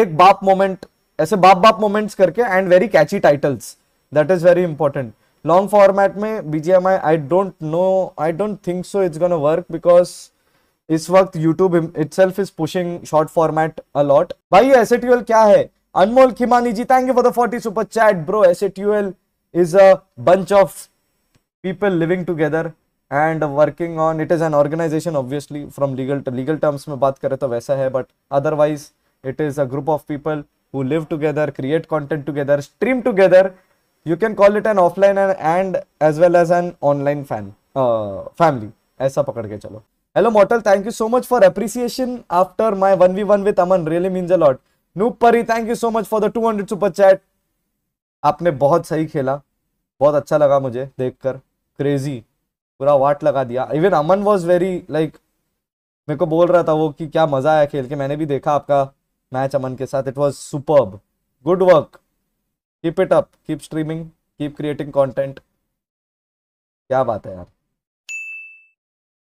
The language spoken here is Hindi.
एक बाप मोमेंट ऐसे बाप बाप मोमेंट्स करके and very catchy titles that is very important long format में BGM I I don't know I don't think so it's gonna work because इस वक्त YouTube it self is pushing short format allot भाई ये एस क्या है अनमोल खिमानी जी thank you for the forty super chat bro S is a bunch of people living together and working on it is an organisation obviously from legal legal terms में बात करें तो वैसा है but otherwise it is a group of people who live together create content together stream together you can call it an offline and, and as well as an online fan uh, family ऐसा पकड़ के चलो hello Mortal thank you so much for appreciation after my 1v1 with Aman really means a lot नूप परी thank you so much for the 200 super chat आपने बहुत सही खेला बहुत अच्छा लगा मुझे देखकर क्रेजी पूरा वाट लगा दिया even Aman was very like मेरे को बोल रहा था वो कि क्या मज़ा आया खेल के मैंने भी देखा आपका मैच अमन के साथ it was superb good work keep it up keep streaming keep creating content क्या बात है यार